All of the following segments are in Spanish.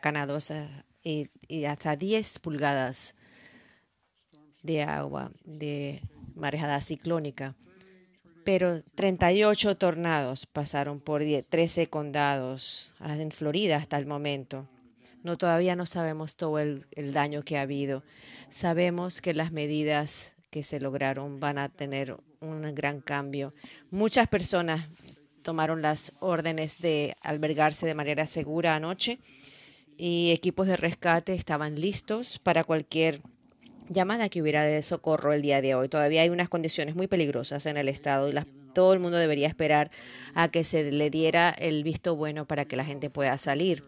canadosa y, hasta 10 pulgadas de agua, de marejada ciclónica. Pero 38 tornados pasaron por 13 condados en Florida hasta el momento. No, todavía no sabemos todo el daño que ha habido. Sabemos que las medidas que se lograron van a tener un gran cambio. Muchas personas tomaron las órdenes de albergarse de manera segura anoche y equipos de rescate estaban listos para cualquier llamada que hubiera de socorro el día de hoy. Todavía hay unas condiciones muy peligrosas en el estado y todo el mundo debería esperar a que se le diera el visto bueno para que la gente pueda salir.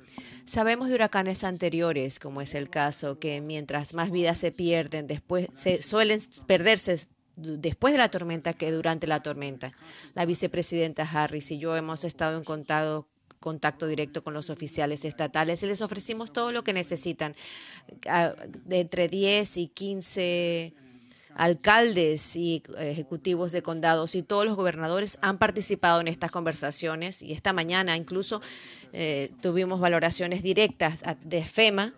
Sabemos de huracanes anteriores, como es el caso, que mientras más vidas se pierden, después se suelen perderse después de la tormenta que durante la tormenta. La vicepresidenta Harris y yo hemos estado en contacto contacto directo con los oficiales estatales y les ofrecimos todo lo que necesitan, ah, de entre 10 y 15 alcaldes y ejecutivos de condados y todos los gobernadores han participado en estas conversaciones y esta mañana incluso eh, tuvimos valoraciones directas de FEMA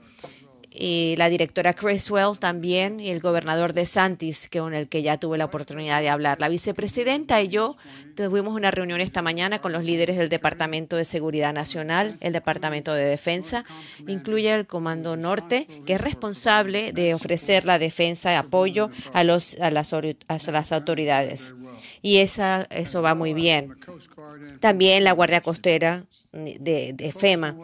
y la directora Criswell también y el gobernador de Santis, con el que ya tuve la oportunidad de hablar. La vicepresidenta y yo tuvimos una reunión esta mañana con los líderes del Departamento de Seguridad Nacional, el Departamento de Defensa, incluye el Comando Norte, que es responsable de ofrecer la defensa y apoyo a, los, las, a las autoridades. Y esa, eso va muy bien. También la Guardia Costera de, FEMA.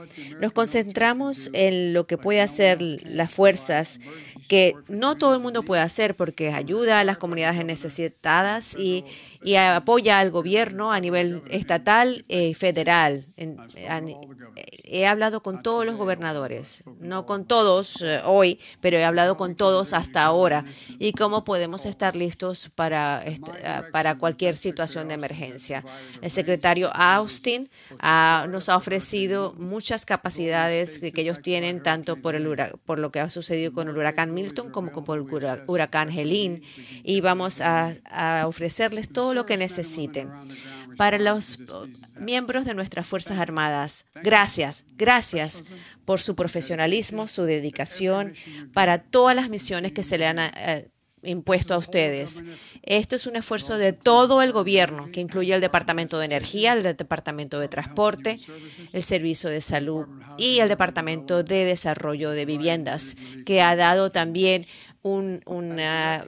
Nos concentramos en lo que puede hacer las fuerzas, que no todo el mundo puede hacer porque ayuda a las comunidades necesitadas y, apoya al gobierno a nivel estatal y eh, federal. he hablado con todos los gobernadores, no con todos eh, hoy, pero he hablado con todos hasta ahora y cómo podemos estar listos para, ah, para cualquier situación de emergencia. El secretario Austin ha, nos ha ofrecido muchas capacidades que, ellos tienen, tanto por, el, por lo que ha sucedido con el huracán Milton como por el huracán Helene, y vamos a, ofrecerles todo lo que necesiten. Para los miembros de nuestras Fuerzas Armadas, gracias, gracias por su profesionalismo, su dedicación, para todas las misiones que se le han... Eh, impuesto a ustedes. Esto es un esfuerzo de todo el gobierno, que incluye el Departamento de Energía, el Departamento de Transporte, el Servicio de Salud y el Departamento de Desarrollo de Viviendas, que ha dado también un, una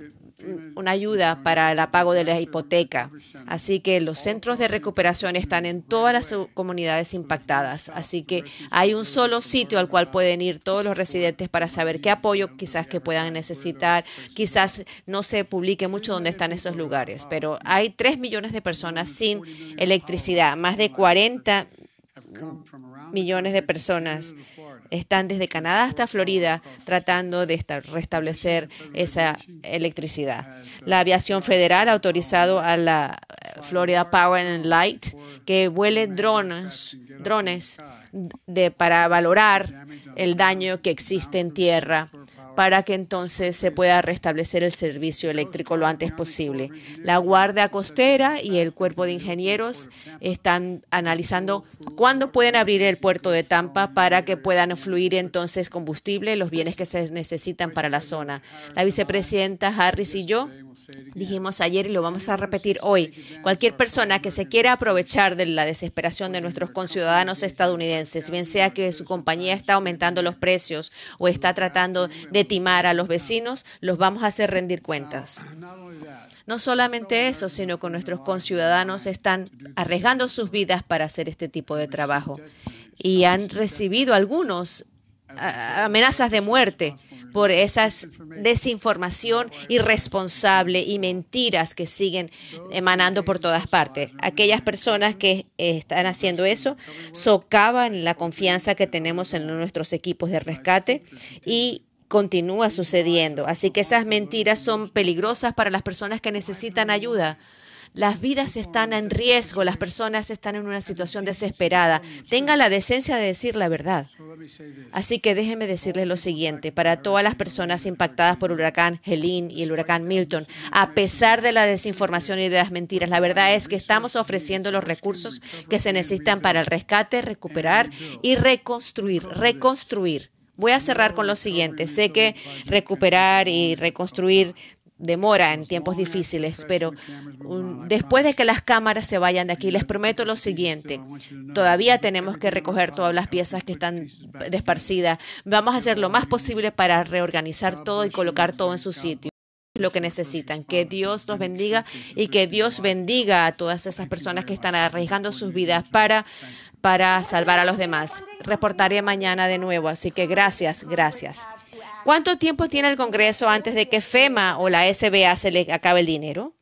una ayuda para el apago de la hipoteca. Así que los centros de recuperación están en todas las comunidades impactadas. Así que hay un solo sitio al cual pueden ir todos los residentes para saber qué apoyo quizás que puedan necesitar. Quizás no se publique mucho dónde están esos lugares, pero hay 3 millones de personas sin electricidad, más de 40 millones de personas están desde Canadá hasta Florida tratando de restablecer esa electricidad. La aviación federal ha autorizado a la eh, Florida Power and Light que vuele drones, drones para valorar el daño que existe en tierra para que entonces se pueda restablecer el servicio eléctrico lo antes posible. La Guardia Costera y el Cuerpo de Ingenieros están analizando cuándo pueden abrir el puerto de Tampa para que puedan fluir entonces combustible, los bienes que se necesitan para la zona. La vicepresidenta Harris y yo Dijimos ayer y lo vamos a repetir hoy. Cualquier persona que se quiera aprovechar de la desesperación de nuestros conciudadanos estadounidenses, bien sea que su compañía está aumentando los precios o está tratando de timar a los vecinos, los vamos a hacer rendir cuentas. Ah, no solamente eso, sino que nuestros conciudadanos están arriesgando sus vidas para hacer este tipo de trabajo y han recibido algunos amenazas de muerte por esa desinformación irresponsable y mentiras que siguen emanando por todas partes. Aquellas personas que están haciendo eso socavan la confianza que tenemos en nuestros equipos de rescate y continúa sucediendo. Así que esas mentiras son peligrosas para las personas que necesitan ayuda. Las vidas están en riesgo, las personas están en una situación desesperada. Tenga la decencia de decir la verdad. Así que déjenme decirles lo siguiente, para todas las personas impactadas por el huracán Helene y el huracán Milton, a pesar de la desinformación y de las mentiras, la verdad es que estamos ofreciendo los recursos que se necesitan para el rescate, recuperar y reconstruir, reconstruir. Voy a cerrar con lo siguiente. Sé que recuperar y reconstruir demora en tiempos difíciles, pero después de que las cámaras se vayan de aquí, les prometo lo siguiente, todavía tenemos que recoger todas las piezas que están desparcidas, vamos a hacer lo más posible para reorganizar todo y colocar todo en su sitio lo que necesitan. Que Dios los bendiga y que Dios bendiga a todas esas personas que están arriesgando sus vidas para, para salvar a los demás. Reportaré mañana de nuevo, así que gracias, gracias. ¿Cuánto tiempo tiene el Congreso antes de que FEMA o la SBA se le acabe el dinero?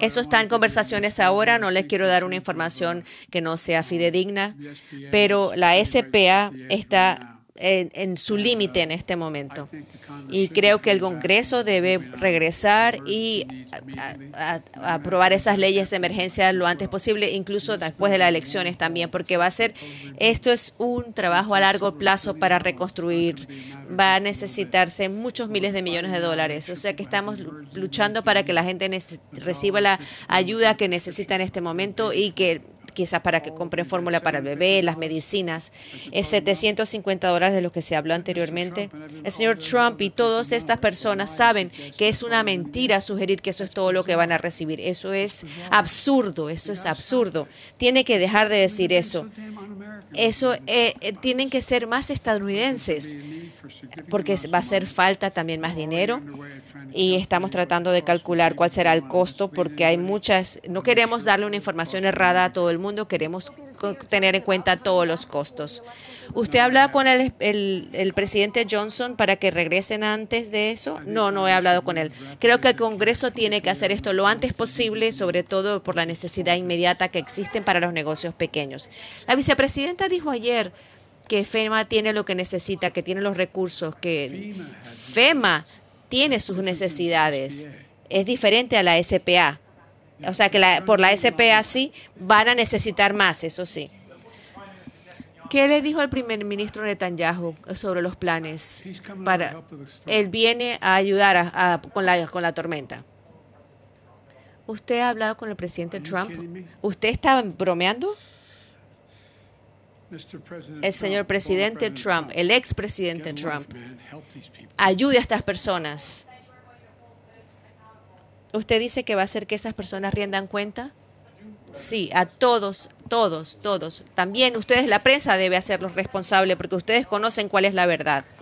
Eso está en conversaciones ahora, no les quiero dar una información que no sea uh, fidedigna, pero la SPA está en, su límite uh, en este momento. Y creo que el Congreso debe regresar y aprobar esas leyes de emergencia lo antes posible, incluso después de las elecciones también, porque va a ser, esto es un trabajo a largo plazo para reconstruir, va a necesitarse muchos miles de millones de dólares. O sea que estamos luchando para que la gente reciba la ayuda que necesita en este momento y que quizás para que compren fórmula para el bebé, las medicinas, es 750 dólares de lo que se habló anteriormente. El señor Trump y todas estas personas saben que es una mentira sugerir que eso es todo lo que van a recibir. Eso es absurdo, eso es absurdo. Tiene que dejar de decir eso. Eso eh, eh, tienen que ser más estadounidenses porque va a hacer falta también más dinero y estamos tratando de calcular cuál será el costo porque hay muchas, no queremos darle una información errada a todo el mundo, queremos tener en cuenta todos los costos. ¿Usted ha hablado con el, presidente Johnson para que regresen antes de eso? No, no he hablado con él. Creo que el Congreso tiene que hacer esto lo antes posible, sobre todo por la necesidad inmediata que existen para los negocios pequeños. La vicepresidenta dijo ayer que FEMA tiene lo que necesita, que tiene los recursos, que FEMA tiene sus necesidades. Es diferente a la SPA. O sea que por la SPA sí van a necesitar más, eso sí. ¿Qué le dijo el primer ministro Netanyahu sobre los planes? Para, él viene a ayudar con, la, con la tormenta. ¿Usted ha hablado con el presidente Trump? ¿Usted está bromeando? el señor presidente Trump, el ex Presidente Trump, ayude a estas personas. ¿Usted dice que va a hacer que esas personas rindan cuenta? Sí, a todos, todos, todos. También ustedes, la prensa, debe hacerlos responsable porque ustedes conocen cuál es la verdad.